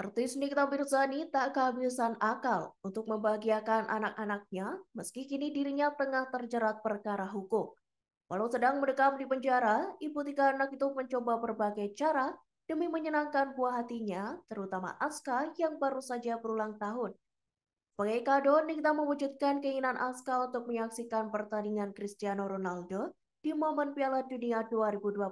Artis Nikita Mirzani tak kehabisan akal untuk membahagiakan anak-anaknya meski kini dirinya tengah terjerat perkara hukum. Walau sedang mendekam di penjara, ibu tiga anak itu mencoba berbagai cara demi menyenangkan buah hatinya, terutama Aska yang baru saja berulang tahun. Sebagai kado, Nikita mewujudkan keinginan Aska untuk menyaksikan pertandingan Cristiano Ronaldo di momen Piala Dunia 2022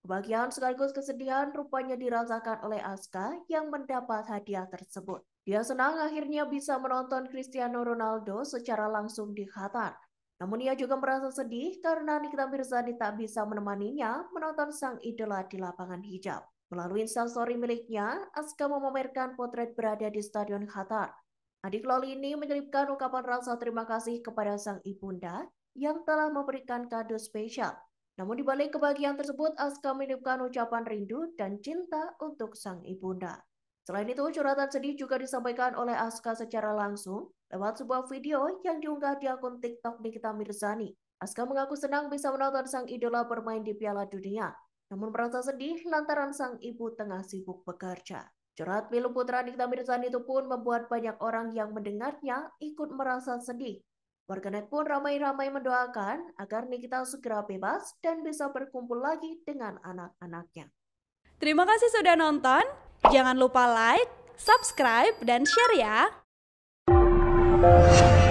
Kebahagiaan sekaligus kesedihan rupanya dirasakan oleh Aska yang mendapat hadiah tersebut. Dia senang akhirnya bisa menonton Cristiano Ronaldo secara langsung di Qatar. Namun ia juga merasa sedih karena Nikita Mirzani tak bisa menemaninya menonton sang idola di lapangan hijau. Melalui instastory miliknya, Aska memamerkan potret berada di Stadion Qatar. Adik Loli ini menyelipkan ungkapan rasa terima kasih kepada sang ibunda yang telah memberikan kado spesial namun di balik kebahagiaan tersebut, Aska menitipkan ucapan rindu dan cinta untuk sang ibunda. Selain itu, curhatan sedih juga disampaikan oleh Aska secara langsung lewat sebuah video yang diunggah di akun TikTok Nikita Mirzani. Aska mengaku senang bisa menonton sang idola bermain di Piala Dunia, namun merasa sedih lantaran sang ibu tengah sibuk bekerja. Curhat Pilu Putra Nikita Mirzani itu pun membuat banyak orang yang mendengarnya ikut merasa sedih Warganet pun ramai-ramai mendoakan agar Nikita segera bebas dan bisa berkumpul lagi dengan anak-anaknya. Terima kasih sudah nonton. Jangan lupa like, subscribe, dan share ya.